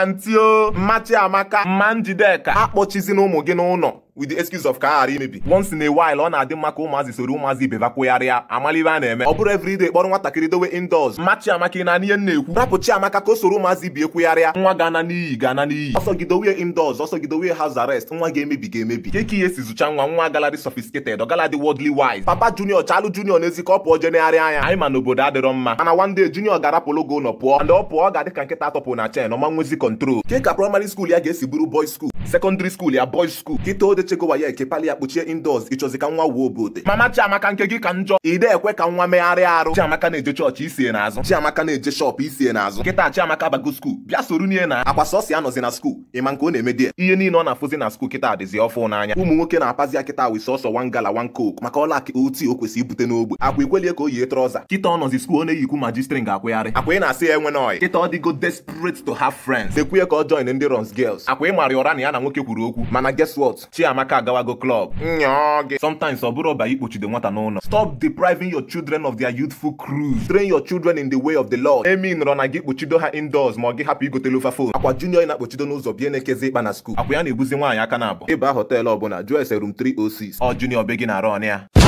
antio mmachi amaka mma njideka akpọchizina ụmụ gị n'ụlọ with the excuse of ka maybe once in a while ọ na-adị mma ka ụmụazị soro ụmụazị ibe bakwụgharịa amalibe a na-eme ọ bụrụ everyday kpọrọ nwatakịrị dowe indoors mma chiamaka ị na-anị ihe na-ekwu rapụ chiamaka ka o soro ụmụazị ibe ekwegharịa nwa ga-ana n'iyi ga-ana n'iyi ọsọ gị indoors Also, get away house arrest nwa game maybe. ga-emebi ka ihe si zụcha nwa nwa galadị sophisticated ọgaladị worldly wise papa junior chalụ junior na-ezi ka I'm pụọ jenegharị anya anyị ma n'obodo adịrọ mma mana one day junior ga-arapụlụ gị ụlọ pụọ ndị ọ pụọ ga-adị ka nkịta atọpụ na chen ọma nwezi control ke primary school ya ga-esi bụrụ boys school secondary school ya boys school kịta the echego wa ya eke pali ya kpuchie indoors ịchọzi ka nwa wuo obu mama chiamaka nke gị ka njọ ide ekwe ka nwa megharịa arụ chiamaka na-eje chọọchị isie n'azụ chiamaka na-eje shọp isie n'azụ nkịta chiamaka bago skuul bịa soro n'ihe na akwa sọsi anọzi na skuul ịma nke ọ na-eme die ihe niile ọ na-afụzi na skuul kịta dịzi ọfụ n'anya ụmụ nwoke na-apazi ya kịta wi sọsọ wan gala wan kook maka ọla akị oti o kwesị ibute n'ogbe akwa ikwelie ka o yie trọza kịta ọ nọzi skuul ọ na-eyikwu ma ji string akwụgharị akwa ị na-asị ya enwe nọị kịta ọ dịgo desperate to have friends dekwuye ka ọ join ndị runs girls akwa ị mara ụra na ya na nwoke kwuru okwu mana guess chi amaka agawago club sometimes ọ bụrụ ọba ikpochide nwata n'ụlọ stop depriving your children of their youthful cruise train your children in the way of the lord emi nọrọ na gị kpochido ha indoors ma ọ gị hapụ igotelu phone. akwa junior na-akpochido n'ụzọ bie na-ekezi ịkpa na skuul akwa ya na-ebuzi nwaanyị aka na abụọ ịba họteelụ ọbụla jụọ ese room 306 ọ junior be gị na-arụ ọnụ ya